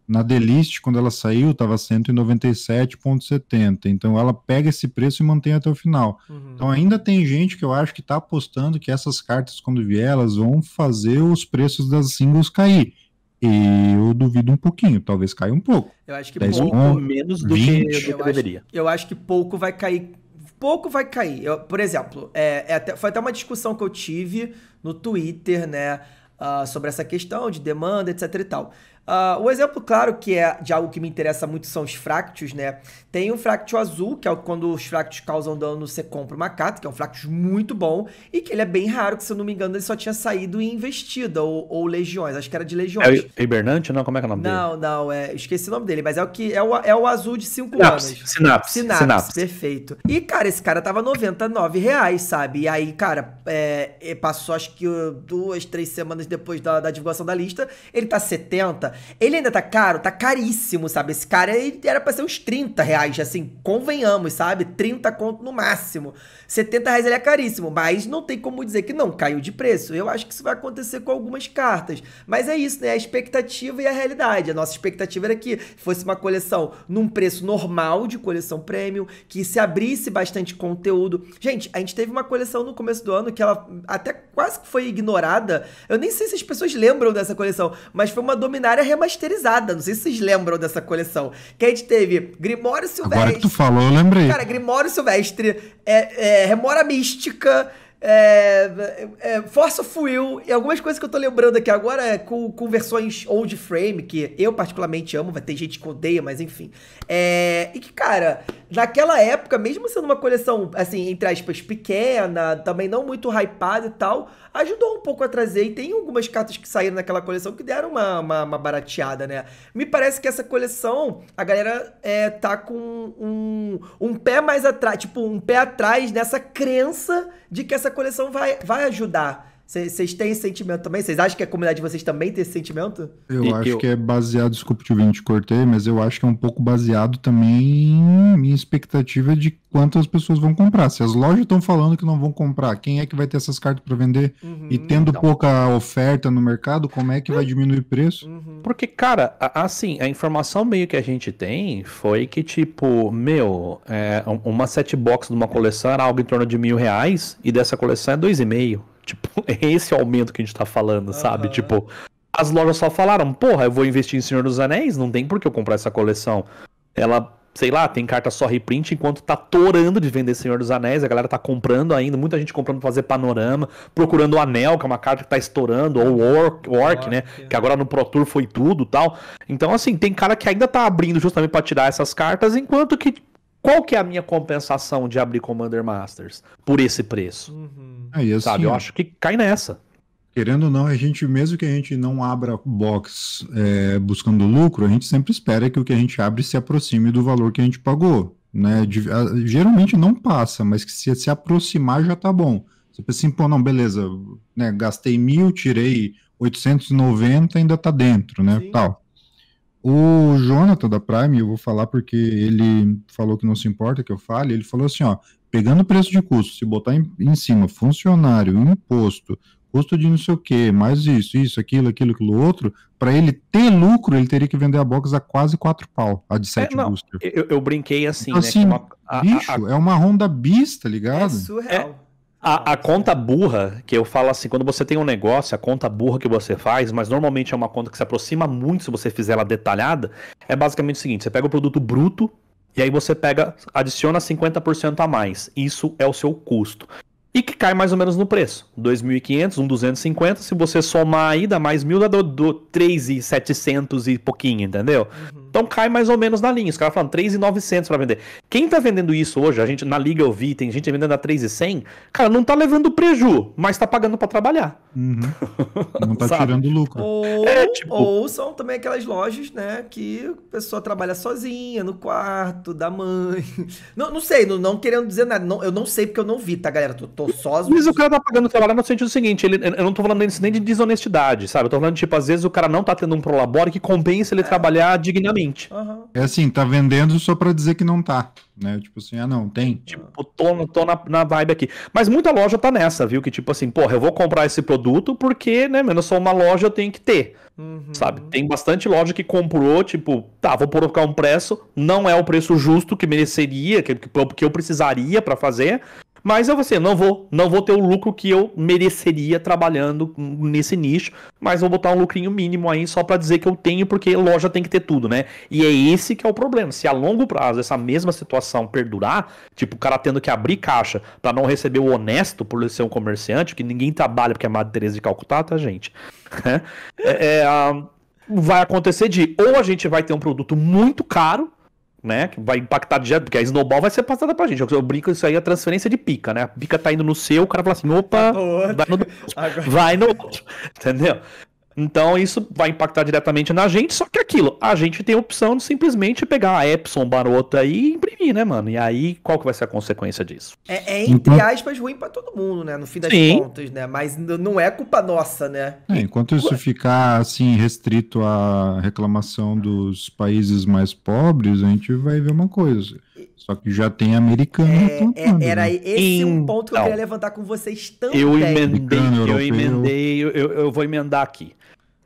Na Delist, quando ela saiu, estava 197,70. Então ela pega esse preço e mantém até o final. Uhum. Então ainda tem gente que eu acho que está apostando que essas cartas, quando vier, elas vão fazer os preços das singles cair. Eu duvido um pouquinho, talvez caia um pouco. Eu acho que 10, pouco menos do 20. que, do que eu deveria. Acho, eu acho que pouco vai cair. Pouco vai cair. Eu, por exemplo, é, é até, foi até uma discussão que eu tive no Twitter, né? Uh, sobre essa questão de demanda, etc e tal. Uh, o exemplo claro que é de algo que me interessa muito são os fractos, né? Tem o um fractio azul, que é quando os fractos causam dano, você compra uma carta, que é um fractus muito bom, e que ele é bem raro, que se eu não me engano, ele só tinha saído em investida ou, ou legiões, acho que era de é legiões. É hibernante? Não, como é que é o nome não, dele? Não, não, é, esqueci o nome dele, mas é o que é o, é o azul de 5 anos. Sinapse, sinapse, sinapse. perfeito. E, cara, esse cara tava 99 reais, sabe? E aí, cara, é, passou acho que duas, três semanas depois da, da divulgação da lista, ele tá 70. Ele ainda tá caro, tá caríssimo, sabe? Esse cara ele era pra ser uns 30 reais, assim, convenhamos, sabe? 30 conto no máximo. 70 reais ele é caríssimo, mas não tem como dizer que não, caiu de preço. Eu acho que isso vai acontecer com algumas cartas. Mas é isso, né? A expectativa e a realidade. A nossa expectativa era que fosse uma coleção num preço normal de coleção premium, que se abrisse bastante conteúdo. Gente, a gente teve uma coleção no começo do ano que ela até quase que foi ignorada. Eu nem sei se as pessoas lembram dessa coleção, mas foi uma Dominária remasterizada. Não sei se vocês lembram dessa coleção. Que a gente teve Grimório Silvestre. Agora que tu falou, eu lembrei. Cara, Grimório Silvestre é, é é, remora mística, é, é, é Força Fuel e algumas coisas que eu tô lembrando aqui agora é com, com, versões old frame, que eu particularmente amo, vai ter gente que odeia, mas enfim. É, e que, cara, naquela época, mesmo sendo uma coleção, assim, entre aspas, pequena, também não muito hypada e tal, ajudou um pouco a trazer. E tem algumas cartas que saíram naquela coleção que deram uma, uma, uma barateada, né? Me parece que essa coleção, a galera é, tá com um, um pé mais atrás, tipo, um pé atrás nessa crença de que essa coleção vai, vai ajudar vocês têm esse sentimento também? Vocês acham que a comunidade de vocês também tem esse sentimento? Eu e acho eu... que é baseado, desculpa te ouvir, te cortei, mas eu acho que é um pouco baseado também em minha expectativa de quantas pessoas vão comprar. Se as lojas estão falando que não vão comprar, quem é que vai ter essas cartas para vender? Uhum, e tendo não. pouca oferta no mercado, como é que vai hum. diminuir o preço? Uhum. Porque, cara, assim, a informação meio que a gente tem foi que, tipo, meu, é, uma set box de uma coleção era algo em torno de mil reais e dessa coleção é dois e meio. Tipo, é esse aumento que a gente tá falando, uhum. sabe? Tipo, as lojas só falaram, porra, eu vou investir em Senhor dos Anéis, não tem por que eu comprar essa coleção. Ela, sei lá, tem carta só reprint, enquanto tá torando de vender Senhor dos Anéis, a galera tá comprando ainda, muita gente comprando pra fazer panorama, procurando o Anel, que é uma carta que tá estourando, ou Orc, Orc né? É. Que agora no Pro Tour foi tudo tal. Então, assim, tem cara que ainda tá abrindo justamente para tirar essas cartas, enquanto que qual que é a minha compensação de abrir Commander Masters por esse preço? Uhum. assim, Sabe, eu acho que cai nessa. Querendo ou não, a gente, mesmo que a gente não abra box é, buscando lucro, a gente sempre espera que o que a gente abre se aproxime do valor que a gente pagou. Né? De, a, geralmente não passa, mas que se se aproximar já tá bom. Você pensa assim, pô, não, beleza, né, gastei mil, tirei 890, ainda tá dentro, né? Sim. Tal. O Jonathan da Prime, eu vou falar porque ele falou que não se importa que eu fale, ele falou assim, ó, pegando o preço de custo, se botar em, em cima funcionário, imposto, custo de não sei o quê, mais isso, isso, aquilo, aquilo, aquilo outro, para ele ter lucro, ele teria que vender a box a quase quatro pau, a de é, sete é, não, eu, eu, brinquei assim, então, né? Assim, é uma, a, bicho, a, a, é uma Honda Bis, tá ligado? É surreal. É, a, a, conta burra, que eu falo assim, quando você tem um negócio, a conta burra que você faz, mas normalmente é uma conta que se aproxima muito se você fizer ela detalhada, é basicamente o seguinte: você pega o produto bruto e aí você pega, adiciona 50% a mais. Isso é o seu custo. E que cai mais ou menos no preço. 2.500, 1.250, se você somar aí, dá mais mil, dá 3.700 e pouquinho, entendeu? Uhum. Então cai mais ou menos na linha. Os caras falam 3,900 para vender. Quem tá vendendo isso hoje, a gente na liga eu vi, tem gente vendendo a 3,100, cara, não tá levando preju, mas tá pagando para trabalhar. Uhum. Não tá tirando lucro. Ou, é, tipo... ou são também aquelas lojas, né, que a pessoa trabalha sozinha, no quarto da mãe. Não, não sei, não, não querendo dizer nada. Não, eu não sei porque eu não vi, tá, galera? Tô, tô Mas o cara tá pagando trabalho no sentido seguinte, ele, eu não tô falando nem de desonestidade, sabe? Eu tô falando, tipo, às vezes o cara não tá tendo um prolabore que compensa ele é. trabalhar dignamente print. Uhum. É assim, tá vendendo só pra dizer que não tá, né? Tipo assim, ah não, tem. Tipo, tô, tô na, na vibe aqui. Mas muita loja tá nessa, viu? Que tipo assim, porra, eu vou comprar esse produto porque, né, mano, eu sou uma loja, eu tenho que ter. Uhum. Sabe? Tem bastante loja que comprou, tipo, tá, vou colocar um preço, não é o preço justo que mereceria, que, que, que eu precisaria para fazer, mas eu assim, não vou, não vou ter o lucro que eu mereceria trabalhando nesse nicho, mas vou botar um lucrinho mínimo aí só para dizer que eu tenho, porque loja tem que ter tudo, né? E é esse que é o problema. Se a longo prazo essa mesma situação perdurar, tipo o cara tendo que abrir caixa para não receber o honesto por ser um comerciante, que ninguém trabalha porque é Madre Teresa de Calcutá, tá, gente? é, é, ah, vai acontecer de ou a gente vai ter um produto muito caro né? Que vai impactar direto, porque a snowball vai ser passada pra gente. Eu, brinco, isso aí a é transferência de pica, né? A pica tá indo no seu, o cara fala assim, opa, vai tá no, vai no outro. Entendeu? Então isso vai impactar diretamente na gente, só que aquilo, a gente tem a opção de simplesmente pegar a Epson barota e imprimir, né, mano? E aí, qual que vai ser a consequência disso? É, é então- entre aspas, ruim para todo mundo, né? No fim das Sim. contas, né? Mas não é culpa nossa, né? É, enquanto isso ficar, assim, restrito à reclamação dos países mais pobres, a gente vai ver uma coisa. Só que já tem americano. É, é, era né? esse um ponto que eu queria levantar com vocês também. Eu emendei, eu, emendei eu, eu, vou emendar aqui.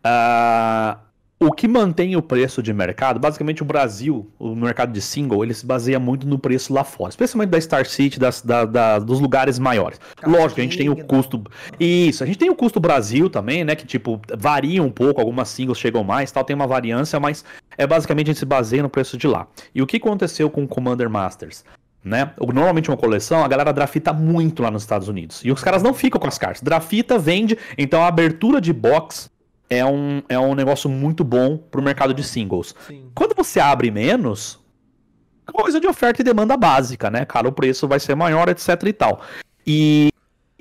Uh, o que mantém o preço de mercado, basicamente o Brasil, o mercado de single, ele se baseia muito no preço lá fora, especialmente da Star City, das, da, da, dos lugares maiores. Caramba, Lógico, a gente tem o custo. Isso, a gente tem o custo Brasil também, né? Que tipo, varia um pouco, algumas singles chegam mais tal, tem uma variância, mas é basicamente a gente se baseia no preço de lá. E o que aconteceu com o Commander Masters? Né? Normalmente uma coleção, a galera drafita muito lá nos Estados Unidos. E os caras não ficam com as cartas. Drafita, vende, então a abertura de box é um, é um negócio muito bom pro mercado de singles. Sim. Quando você abre menos, é coisa de oferta e demanda básica, né, cara? O preço vai ser maior, etc e tal. E,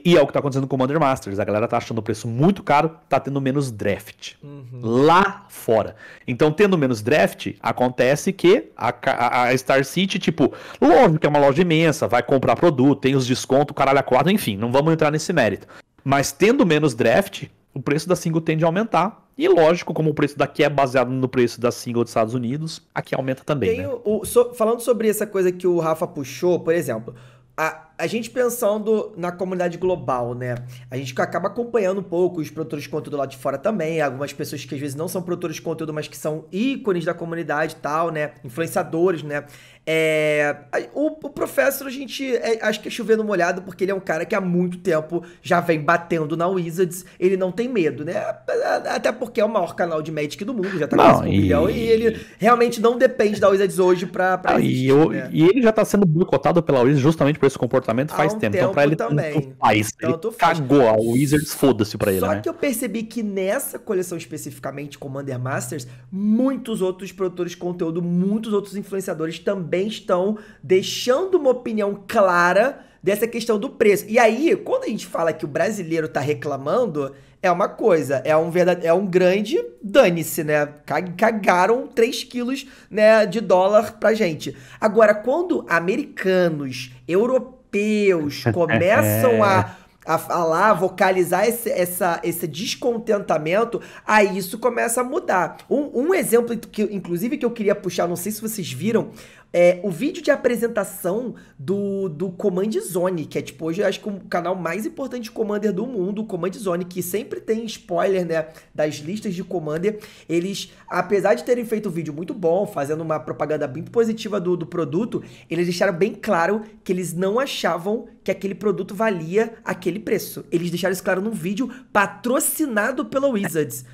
e é o que tá acontecendo com o Commander Masters. A galera tá achando o preço muito caro, tá tendo menos draft. Uhum. Lá fora. Então, tendo menos draft, acontece que a, a, a Star City, tipo, lógico que é uma loja imensa, vai comprar produto, tem os descontos, caralho a quatro, enfim, não vamos entrar nesse mérito. Mas tendo menos draft, o preço da single tende a aumentar. E lógico, como o preço daqui é baseado no preço da single dos Estados Unidos, aqui aumenta também. Né? O, o, so, falando sobre essa coisa que o Rafa puxou, por exemplo, a, a gente pensando na comunidade global, né? A gente acaba acompanhando um pouco os produtores de conteúdo lá de fora também. Algumas pessoas que às vezes não são produtores de conteúdo, mas que são ícones da comunidade e tal, né? Influenciadores, né? É... O, o professor, a gente é, acho que é chovendo molhado, porque ele é um cara que há muito tempo já vem batendo na Wizards. Ele não tem medo, né? Até porque é o maior canal de Magic do mundo, já tá não, com e... um bilhão. E ele realmente não depende da Wizards hoje pra. pra ah, existir, e, eu, né? e ele já tá sendo boicotado pela Wizards justamente por esse comportamento comportamento faz um tempo. tempo. Então, pra ele também. faz. Então, ele cagou. A Wizards foda-se pra ele, Só né? que eu percebi que nessa coleção especificamente, Commander Masters, muitos outros produtores de conteúdo, muitos outros influenciadores também estão deixando uma opinião clara dessa questão do preço. E aí, quando a gente fala que o brasileiro tá reclamando, é uma coisa, é um verdade, é um grande dane-se, né? Cagaram 3 quilos né, de dólar pra gente. Agora, quando americanos, europeus, Deus começam é. a a falar, a vocalizar esse, essa, esse descontentamento, aí isso começa a mudar. Um, um exemplo, que, inclusive, que eu queria puxar, não sei se vocês viram, é, o vídeo de apresentação do, do Command Zone, que é tipo hoje eu acho que o canal mais importante de Commander do mundo, o Command Zone, que sempre tem spoiler, né, das listas de Commander. Eles, apesar de terem feito um vídeo muito bom, fazendo uma propaganda bem positiva do, do produto, eles deixaram bem claro que eles não achavam que aquele produto valia aquele preço. Eles deixaram isso claro num vídeo patrocinado pela Wizards.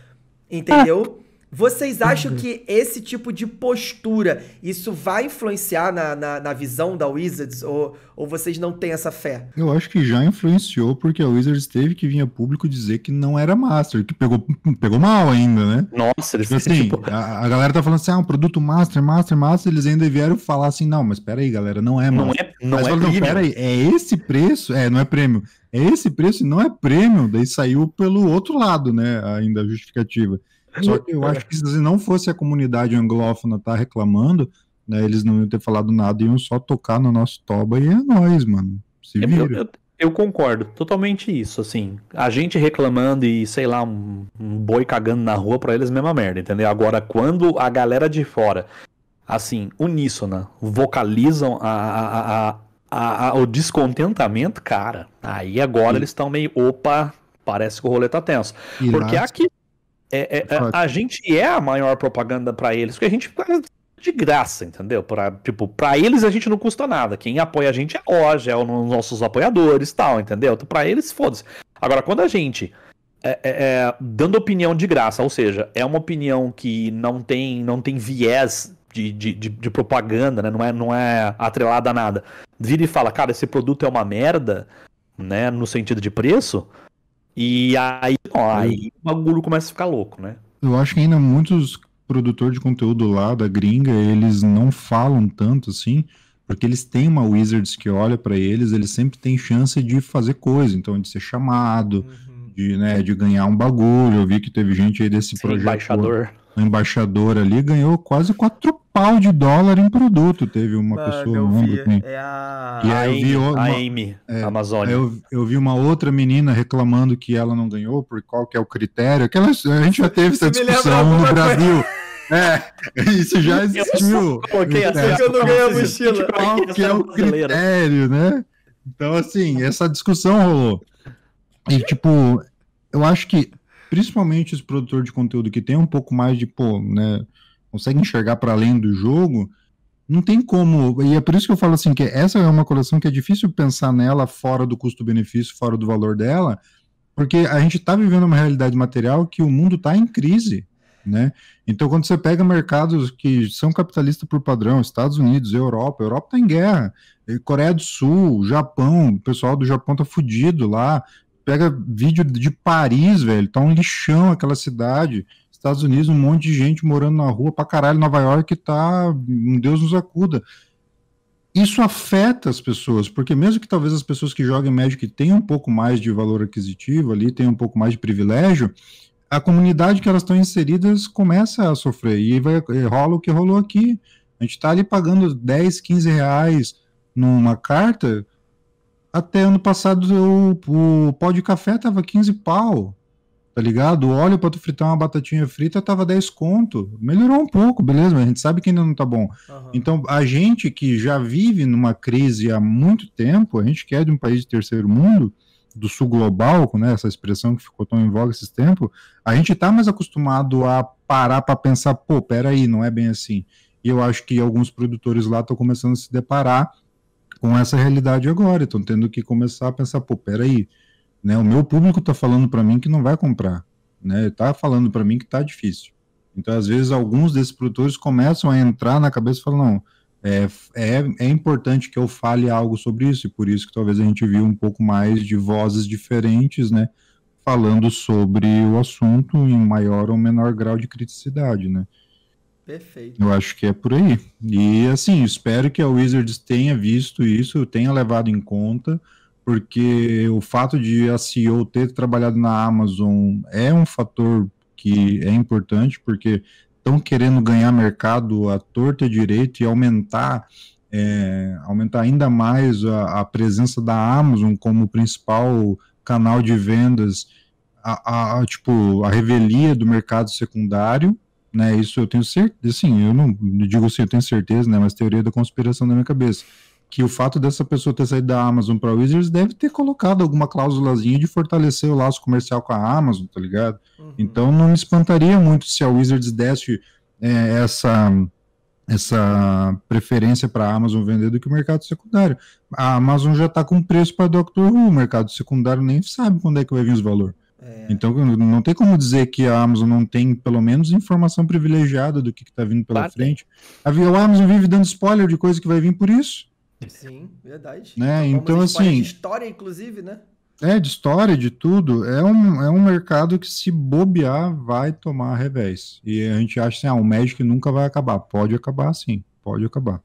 Entendeu? Ah. Vocês acham que esse tipo de postura, isso vai influenciar na, na, na, visão da Wizards? Ou, ou vocês não têm essa fé? Eu acho que já influenciou, porque a Wizards teve que vir a público dizer que não era Master, que pegou, pegou mal ainda, né? Nossa, eles tipo assim, tipo... a, a, galera tá falando assim, ah, um produto Master, Master, Master, eles ainda vieram falar assim, não, mas peraí, galera, não é Master. Não é, não mas, é falam, prêmio. Peraí, é esse preço? É, não é prêmio. É esse preço e não é prêmio. Daí saiu pelo outro lado, né, ainda a justificativa. Só que, eu acho que se não fosse a comunidade anglófona estar tá reclamando, né, eles não iam ter falado nada, iam só tocar no nosso toba e é nóis, mano. Se vira. Eu, eu, eu concordo, totalmente isso, assim. A gente reclamando e, sei lá, um, um boi cagando na rua, para eles mesma merda, entendeu? Agora, quando a galera de fora, assim, uníssona, vocalizam a, a, a, a, a o descontentamento, cara, aí agora Sim. eles estão meio, opa, parece que o rolê tá tenso. E Porque lá... aqui é, é, a, é, a, gente é a maior propaganda para eles, porque a gente faz de graça, entendeu? Pra, tipo, para eles a gente não custa nada. Quem apoia a gente é a loja, é os nossos apoiadores tal, entendeu? Então, pra eles, foda-se. Agora, quando a gente é, é, é, dando opinião de graça, ou seja, é uma opinião que não tem, não tem viés de, de, de, de propaganda, né? Não é, não é atrelada a nada. Vira e fala, cara, esse produto é uma merda, né? No sentido de preço. E aí, ó, aí o bagulho começa a ficar louco, né? Eu acho que ainda muitos produtores de conteúdo lá da gringa, eles não falam tanto assim, porque eles têm uma Wizards que olha para eles, eles sempre têm chance de fazer coisa, então de ser chamado, uhum. de, né, de ganhar um bagulho. Eu vi que teve gente aí desse Sim, projeto. Embaixador embaixador ali ganhou quase quatro pau de dólar em produto. Teve uma Mano, ah, pessoa eu longa, vi. É a... E aí eu vi uma, a Amy, é, Amazônia. Eu, eu, vi uma outra menina reclamando que ela não ganhou, por qual que é o critério. Aquelas, a gente já teve essa discussão no Brasil. É, isso já existiu. Eu é, que eu não ganhei a mochila. Tipo, qual que é o critério, né? Então, assim, essa discussão rolou. E, tipo, eu acho que principalmente os produtores de conteúdo que tem um pouco mais de, pô, né, consegue enxergar para além do jogo, não tem como. E é por isso que eu falo assim que essa é uma coleção que é difícil pensar nela fora do custo-benefício, fora do valor dela, porque a gente está vivendo uma realidade material que o mundo está em crise, né? Então quando você pega mercados que são capitalistas por padrão, Estados Unidos, Europa, Europa está em guerra, Coreia do Sul, Japão, o pessoal do Japão tá fudido lá, pega vídeo de Paris, velho, tá um lixão aquela cidade. Estados Unidos, um monte de gente morando na rua pra caralho, Nova York tá, Deus nos acuda. Isso afeta as pessoas, porque mesmo que talvez as pessoas que joguem Magic tenham um pouco mais de valor aquisitivo ali, tenham um pouco mais de privilégio, a comunidade que elas estão inseridas começa a sofrer, e vai, rola o que rolou aqui. A gente tá ali pagando 10, 15 reais numa carta, até ano passado eu, o pó de café tava 15 pau, tá ligado? O óleo para tu fritar uma batatinha frita tava 10 conto. Melhorou um pouco, beleza, mas a gente sabe que ainda não tá bom. Uhum. Então, a gente que já vive numa crise há muito tempo, a gente que é de um país de terceiro mundo, do sul global, né, essa expressão que ficou tão em voga esses tempos, a gente tá mais acostumado a parar para pensar, pô, peraí, não é bem assim. E eu acho que alguns produtores lá estão começando a se deparar com essa realidade agora, estão tendo que começar a pensar, pô, peraí, né, o meu público está falando para mim que não vai comprar, né, tá falando para mim que tá difícil. Então, às vezes, alguns desses produtores começam a entrar na cabeça e falam, não, é, é, é importante que eu fale algo sobre isso, e por isso que talvez a gente viu um pouco mais de vozes diferentes, né, falando sobre o assunto em maior ou menor grau de criticidade, né. Perfeito. Eu acho que é por aí. E assim, espero que a Wizards tenha visto isso, tenha levado em conta, porque o fato de a CEO ter trabalhado na Amazon é um fator que é importante, porque estão querendo ganhar mercado à torta e direito e aumentar é, aumentar ainda mais a, a, presença da Amazon como principal canal de vendas, a, a, tipo, a revelia do mercado secundário, né, isso eu tenho certeza, assim, eu não digo assim, eu tenho certeza, né, mas teoria da conspiração na minha cabeça, que o fato dessa pessoa ter saído da Amazon para Wizards deve ter colocado alguma cláusulazinha de fortalecer o laço comercial com a Amazon, tá ligado? Uhum. Então não me espantaria muito se a Wizards desse é, essa essa preferência para a Amazon vender do que o mercado secundário. A Amazon já está com preço para Doctor Who, o mercado secundário nem sabe quando é que vai vir os valores. É. Então não tem como dizer que a Amazon não tem pelo menos informação privilegiada do que está vindo pela frente. A, a Amazon vive dando spoiler de coisa que vai vir por isso. Sim, verdade. Né? Então, então assim. De história, inclusive, né? É, de história, de tudo. É um, é um mercado que, se bobear, vai tomar revés. E a gente acha assim: ah, o Magic nunca vai acabar. Pode acabar, sim. Pode acabar.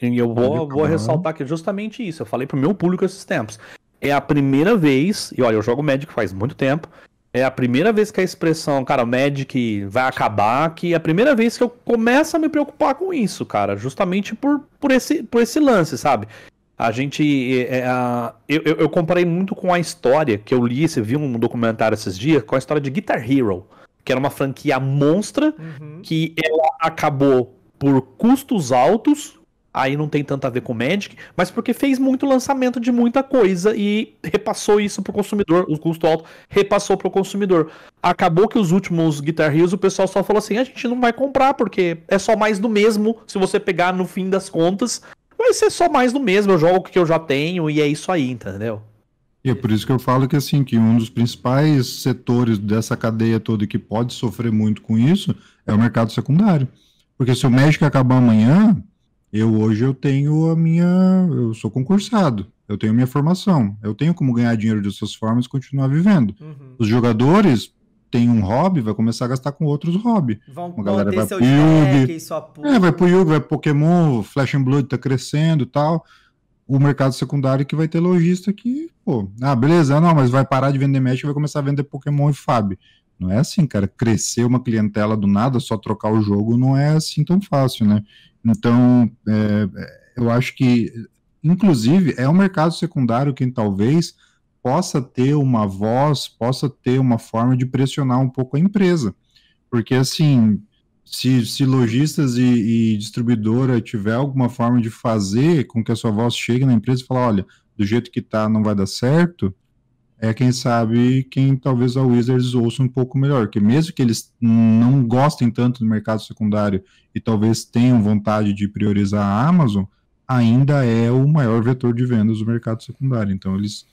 E eu vou, vou ressaltar que justamente isso. Eu falei para o meu público esses tempos. É a primeira vez, e olha, eu jogo Magic faz muito tempo. É a primeira vez que a expressão, cara, Magic vai acabar, que é a primeira vez que eu começo a me preocupar com isso, cara. Justamente por, por, esse, por esse lance, sabe? A gente. É, é, eu, eu, eu comparei muito com a história que eu li, você viu um documentário esses dias, com a história de Guitar Hero, que era uma franquia monstra uhum. que ela acabou por custos altos aí não tem tanto a ver com o Magic, mas porque fez muito lançamento de muita coisa e repassou isso pro consumidor, o custo alto repassou pro consumidor. Acabou que os últimos Guitar Heroes o pessoal só falou assim: a gente não vai comprar porque é só mais do mesmo, se você pegar no fim das contas, vai ser só mais do mesmo, eu jogo que eu já tenho e é isso aí, entendeu? E é por isso que eu falo que assim, que um dos principais setores dessa cadeia toda que pode sofrer muito com isso é o mercado secundário. Porque se o Magic acabar amanhã, eu hoje eu tenho a minha, eu sou concursado, eu tenho minha formação, eu tenho como ganhar dinheiro de outras formas e continuar vivendo. Uhum. Os jogadores têm um hobby, vai começar a gastar com outros hobby. Vão Uma galera vai pro Yugi, é, vai pro Yugi, vai pro Pokémon, Flash and Blood tá crescendo, tal. O mercado secundário que vai ter lojista que, pô, ah, beleza, não, mas vai parar de vender Magic e vai começar a vender Pokémon e Fab. Não é assim, cara. Crescer uma clientela do nada, só trocar o jogo, não é assim tão fácil, né? Então, é, é eu acho que, inclusive, é o mercado secundário quem talvez possa ter uma voz, possa ter uma forma de pressionar um pouco a empresa. Porque, assim, se, se lojistas e, e, distribuidora tiver alguma forma de fazer com que a sua voz chegue na empresa e falar, olha, do jeito que tá não vai dar certo, é quem sabe quem talvez a Wizards ouça um pouco melhor, que mesmo que eles não gostem tanto do mercado secundário e talvez tenham vontade de priorizar a Amazon, ainda é o maior vetor de vendas do mercado secundário. Então eles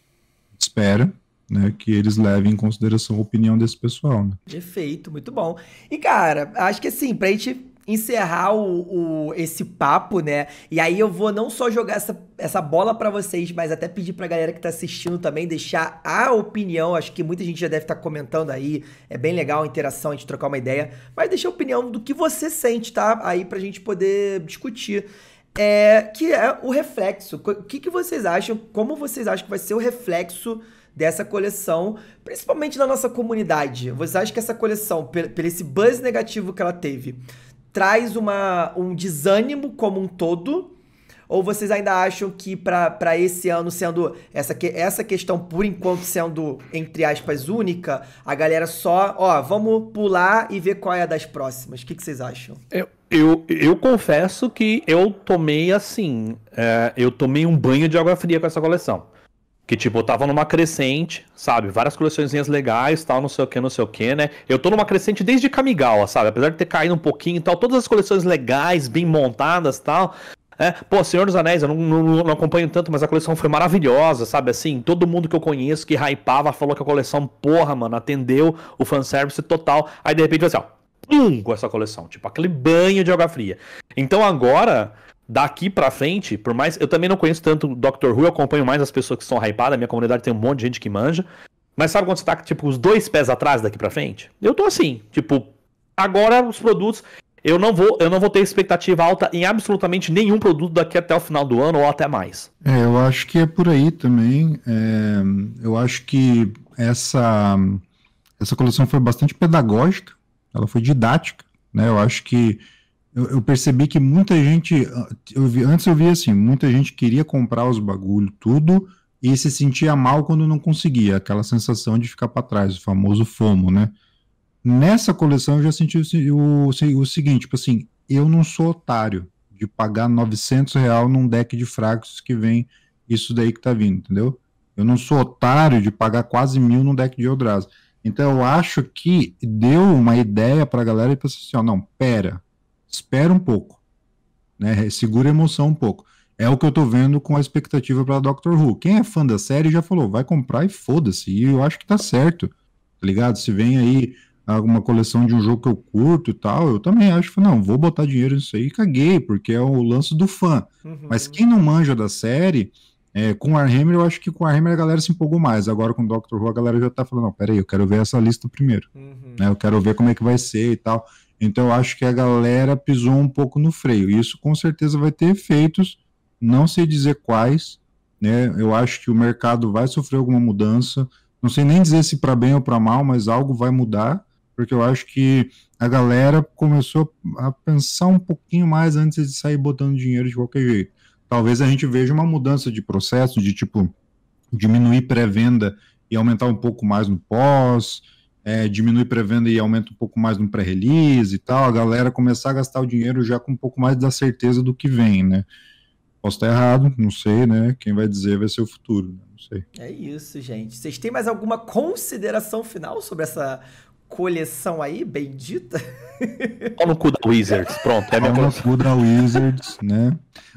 esperam né, que eles levem em consideração a opinião desse pessoal. Né? Perfeito, muito bom. E cara, acho que assim, pra gente encerrar o, o, esse papo, né? E aí eu vou não só jogar essa, essa bola para vocês, mas até pedir pra galera que tá assistindo também deixar a opinião. Acho que muita gente já deve estar tá comentando aí. É bem legal a interação, a gente trocar uma ideia. Mas deixar a opinião do que você sente, tá? Aí pra gente poder discutir. É, que é o reflexo. O que, que vocês acham? Como vocês acham que vai ser o reflexo dessa coleção, principalmente na nossa comunidade? Vocês acham que essa coleção, pelo, pelo esse buzz negativo que ela teve, traz uma, um desânimo como um todo? Ou vocês ainda acham que para esse ano, sendo essa, essa questão por enquanto sendo, entre aspas, única, a galera só, ó, vamos pular e ver qual é a das próximas? O que, que vocês acham? Eu, eu, eu confesso que eu tomei assim, é, eu tomei um banho de água fria com essa coleção. Que, tipo, tava numa crescente, sabe? Várias coleçõezinhas legais, tal, não sei o que, não sei o que, né? Eu tô numa crescente desde Kamigawa, sabe? Apesar de ter caído um pouquinho e tal, todas as coleções legais, bem montadas tal. É, pô, Senhor dos Anéis, eu não, não, não, acompanho tanto, mas a coleção foi maravilhosa, sabe? Assim, todo mundo que eu conheço que hypava falou que a coleção, porra, mano, atendeu o fanservice total. Aí, de repente, assim, ó, pum, com essa coleção. Tipo, aquele banho de água fria. Então, agora, daqui pra frente, por mais. Eu também não conheço tanto Doctor Who, eu acompanho mais as pessoas que são hypadas, minha comunidade tem um monte de gente que manja. Mas sabe quando você tá, tipo, os dois pés atrás daqui pra frente? Eu tô assim, tipo, agora os produtos. Eu não vou, eu não vou ter expectativa alta em absolutamente nenhum produto daqui até o final do ano ou até mais. É, eu acho que é por aí também. É, eu acho que essa, essa coleção foi bastante pedagógica, ela foi didática, né? Eu acho que eu, eu, percebi que muita gente. Ah, eu vi, antes eu via assim, muita gente queria comprar os bagulho, tudo, e se sentia mal quando não conseguia. Aquela sensação de ficar para trás, o famoso FOMO, né? Nessa coleção eu já senti o, o, o seguinte, tipo assim, eu não sou otário de pagar 900 real num deck de fracos que vem isso daí que tá vindo, entendeu? Eu não sou otário de pagar quase mil num deck de Eldrazi. Então eu acho que deu uma ideia pra galera e pensou assim, ó, não, pera, espera um pouco, né? Segura a emoção um pouco. É o que eu tô vendo com a expectativa para Doctor Who. Quem é fã da série já falou, vai comprar e foda-se. E eu acho que tá certo, tá ligado? Se vem aí alguma coleção de um jogo que eu curto e tal, eu também acho, não, vou botar dinheiro nisso aí e caguei, porque é o lance do fã. Uhum. Mas quem não manja da série, é, com Warhammer, eu acho que com Warhammer a galera se empolgou mais. Agora com o Doctor Who a galera já tá falando, não, peraí, eu quero ver essa lista primeiro. Uhum. Né, eu quero ver como é que vai ser e tal. Então eu acho que a galera pisou um pouco no freio. Isso com certeza vai ter efeitos, não sei dizer quais, né? Eu acho que o mercado vai sofrer alguma mudança. Não sei nem dizer se para bem ou para mal, mas algo vai mudar, porque eu acho que a galera começou a pensar um pouquinho mais antes de sair botando dinheiro de qualquer jeito. Talvez a gente veja uma mudança de processo, de tipo diminuir pré-venda e aumentar um pouco mais no pós é, diminui pré-venda e aumenta um pouco mais no pré-release e tal, a galera começar a gastar o dinheiro já com um pouco mais da certeza do que vem, né? Posso estar errado, não sei, né? Quem vai dizer vai ser o futuro, né? não sei. É isso, gente. Vocês têm mais alguma consideração final sobre essa coleção aí, bendita? Olha no cu da Wizards, pronto. É Olha no cu da Wizards, né?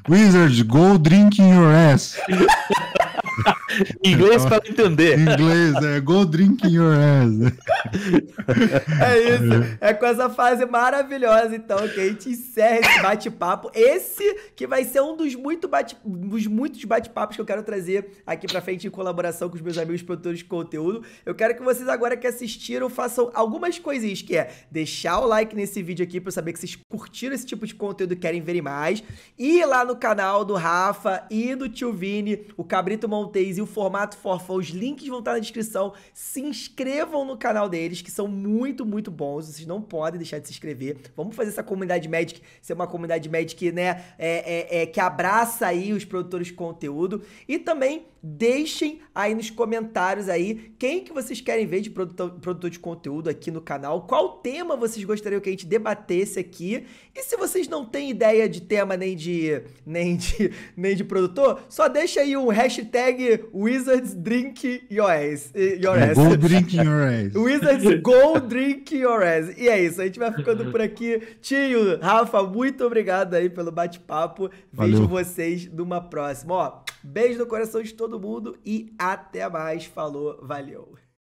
Wizards, go drink in your ass. Inglês para entender. Inglês, é go drink your ass. é isso. É com essa fase maravilhosa, então, que a gente encerra esse bate-papo. Esse que vai ser um dos, muito bate, dos muitos bate-papos que eu quero trazer aqui para frente em colaboração com os meus amigos produtores de conteúdo. Eu quero que vocês agora que assistiram façam algumas coisinhas, que é deixar o like nesse vídeo aqui para saber que vocês curtiram esse tipo de conteúdo e querem ver mais. Ir lá no canal do Rafa e do Tio Vini, o Cabrito Monteiro montei e o formato Forfa, os links vão estar na descrição. Se inscrevam no canal deles, que são muito, muito bons. Vocês não podem deixar de se inscrever. Vamos fazer essa comunidade Magic ser uma comunidade Magic, né? É, é, é que abraça aí os produtores de conteúdo. E também Deixem aí nos comentários aí quem que vocês querem ver de produtor, produtor de conteúdo aqui no canal, qual tema vocês gostariam que a gente debatesse aqui. E se vocês não têm ideia de tema nem de nem de nem de produtor, só deixa aí um hashtag Wizards Drink Your eh, Go Drink Your Ass. Wizards Go Drink Your Ass. E é isso, a gente vai ficando por aqui. Tio, Rafa, muito obrigado aí pelo bate-papo. Vejo vocês numa próxima. Ó, Beijo no coração de todo mundo e até mais. Falou, valeu.